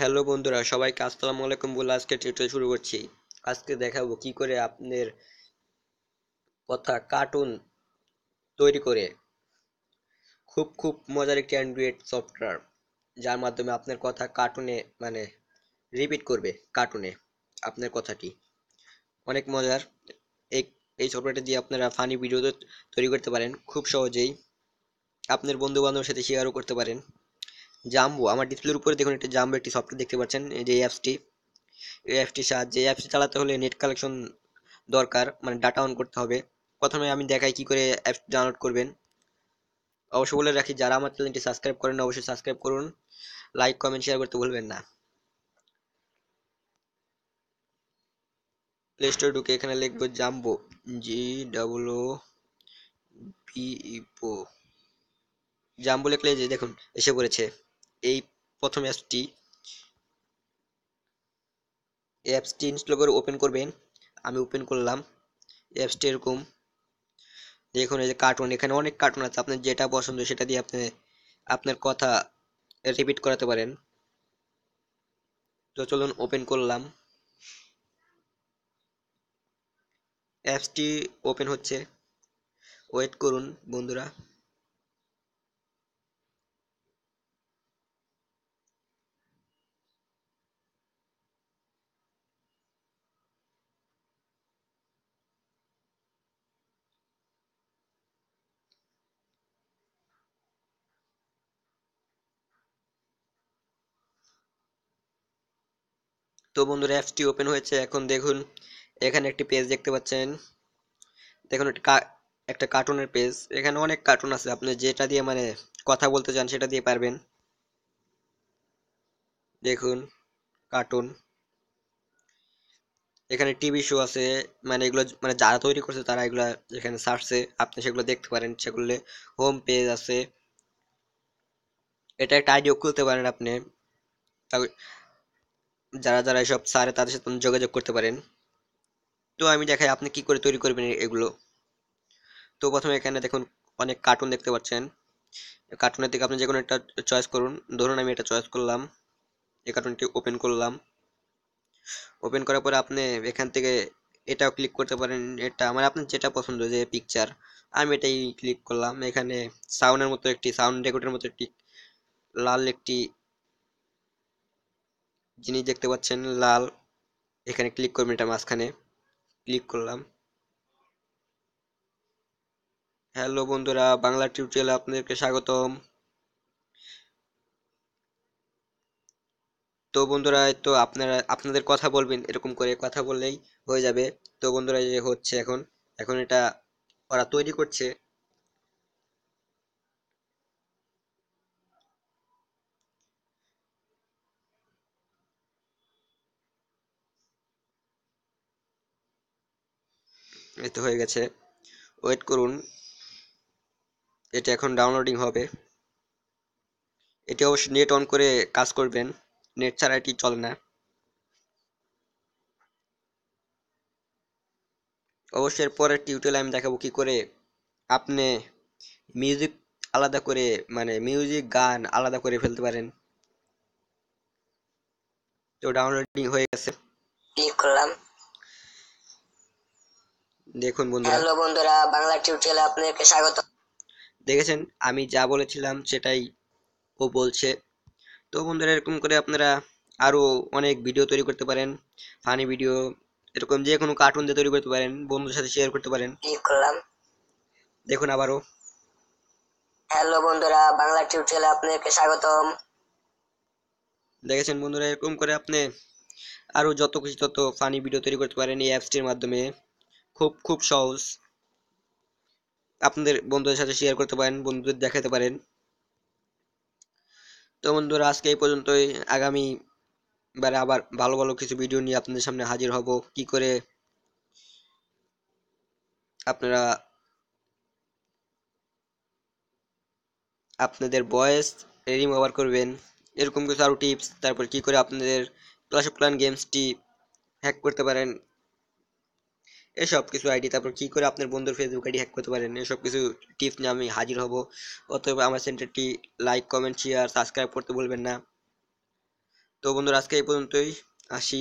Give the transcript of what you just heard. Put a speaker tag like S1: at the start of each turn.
S1: hello বন্ধুরা সবাইকে আসসালামু আলাইকুম বলে আজকে টিউটোরিয়াল শুরু করছি আজকে দেখাবো কি করে আপনার কথা কার্টুন তৈরি করে খুব খুব মজার একটি অ্যান্ড্রয়েড সফটওয়্যার যার মাধ্যমে আপনার কথা কার্টুনে মানে রিপিট করবে কার্টুনে আপনার কথাটি অনেক মজার এই এই সফটওয়্যারটি দিয়ে আপনারা ফানি ভিডিও তৈরি করতে পারেন খুব সহজেই আপনার বন্ধুবান্ধবের সাথে শেয়ারও করতে পারেন জাম্বো আমার ডিসপ্লের উপরে দেখুন একটা জাম্বো একটি সফটওয়্যার দেখতে পাচ্ছেন এই যে অ্যাপসটি এই অ্যাপটির সাহায্যে এই অ্যাপসটি চালাতে হলে নেট কালেকশন দরকার মানে ডাটা অন করতে হবে প্রথমে আমি দেখাই কি করে অ্যাপস ডাউনলোড করবেন অবশ্য বলে রাখি যারা আমার চ্যানেলটি সাবস্ক্রাইব করেন অবশ্যই সাবস্ক্রাইব করুন লাইক কমেন্ট শেয়ার করতে ভুলবেন না প্লে স্টোরে ঢুকে এখানে লিখব জাম্বো জি ডাবল ও বিপো জাম্বো লিখলে যে দেখুন এসে পড়েছে এই প্রথম অ্যাপসটি এই অ্যাপসটি ইনস্টল করে ওপেন করবেন আমি ওপেন করলাম অ্যাপসটি এরকম দেখুন এই যে কার্টুন এখানে অনেক কার্টুন আছে আপনার যেটা পছন্দ সেটা দিয়ে আপনি আপনার কথা রিপিট করাতে পারেন তো চলুন ওপেন করলাম অ্যাপসটি ওপেন হচ্ছে ওয়েট করুন বন্ধুরা তো বন্ধুরা অ্যাপসটি ওপেন হয়েছে এখন দেখুন এখানে একটি পেজ দেখতে পাচ্ছেন দেখুন একটা কার্টুনের পেজ এখানে অনেক কার্টুন আছে আপনি যেটা দিয়ে মানে কথা বলতে চান সেটা দিয়ে পারবেন দেখুন কার্টুন এখানে টিভি শো আছে মানে এগুলো মানে যারা তৈরি করছে তারা এগুলো এখানে সার্চে আপনি সেগুলো দেখতে পারেন সেগুলো হোম পেজ আছে এটা একটা আইডিও খুলতে পারেন আপনি যারা যারা এসব সারে তাদের সাথে যোগাযোগ করতে পারেন তো আমি দেখাই আপনি কি করে তৈরি করবেন এগুলো তো প্রথমে এখানে দেখুন অনেক কার্টুন দেখতে পাচ্ছেন কার্টুনের থেকে আপনি যে কোনো একটা চয়েস করুন ধরুন আমি এটা চয়েস করলাম এই কার্টুনটি ওপেন করলাম ওপেন করার পরে আপনি এখান থেকে এটাও ক্লিক করতে পারেন এটা মানে আপনার যেটা পছন্দ যে পিকচার আমি এটাই ক্লিক করলাম এখানে সাউন্ডের মতো একটি সাউন্ড রেকর্ডের মতো একটি লাল একটি জিনিস দেখতে পাচ্ছেন লাল এখানে ক্লিক করবেন এটা মাঝখানে ক্লিক করলাম হ্যালো বন্ধুরা বাংলা টিউটোরিয়ালে আপনাদেরকে স্বাগতম তো বন্ধুরা তো আপনারা আপনাদের কথা বলবেন এরকম করে কথা বললেই হয়ে যাবে তো বন্ধুরা যে হচ্ছে এখন এখন এটা ওরা তৈরি করছে এতে হয়ে গেছে ওয়েট করুন এটা এখন ডাউনলোডিং হবে এটি অবশ্যই নেট অন করে কাজ করবেন নেট ছাড়া এটি চলে না অবশ্যই পরের টিউটোরিয়াল আমি দেখাবো কি করে আপনি মিউজিক আলাদা করে মানে মিউজিক গান আলাদা করে ফেলতে পারেন তো ডাউনলোডিং হয়ে গেছে করলাম দেখুন বন্ধুরা হ্যালো বন্ধুরা বাংলা টিউটোরিয়ালে আপনাদেরকে স্বাগত দেখেছেন আমি যা বলেছিলাম সেটাই ও বলছে তো বন্ধুরা এরকম করে আপনারা আরও অনেক ভিডিও তৈরি করতে পারেন ফানি ভিডিও এরকম যে কোনো কার্টুন দিয়ে তৈরি করতে পারেন বন্ধুদের সাথে শেয়ার করতে পারেন ক্লিক করলাম দেখুন আবারও হ্যালো বন্ধুরা বাংলা টিউটোরিয়ালে আপনাদেরকে স্বাগতম দেখেছেন বন্ধুরা এরকম করে আপনি আরও যত খুশি তত ফানি ভিডিও তৈরি করতে পারেন এই অ্যাপসটির মাধ্যমে খুব খুব সহজ আপনাদের বন্ধুদের সাথে শেয়ার করতে পারেন বন্ধুদের দেখাতে পারেন তো বন্ধুরা আজকে এই পর্যন্তই আগামী বারে আবার ভালো ভালো কিছু ভিডিও নিয়ে আপনাদের সামনে হাজির হব কি করে আপনারা আপনাদের ভয়েস ওভার করবেন এরকম কিছু আরও টিপস তারপর কি করে আপনাদের ক্লাস অফ ক্লান গেমসটি হ্যাক করতে পারেন এসব কিছু আইডি তারপর কী করে আপনার বন্ধুর ফেসবুক আইডি হ্যাক করতে পারেন এসব কিছু টিপস নিয়ে আমি হাজির হব অতএব আমার চ্যানেলটি লাইক কমেন্ট শেয়ার সাবস্ক্রাইব করতে বলবেন না তো বন্ধুরা আজকে এই পর্যন্তই আসি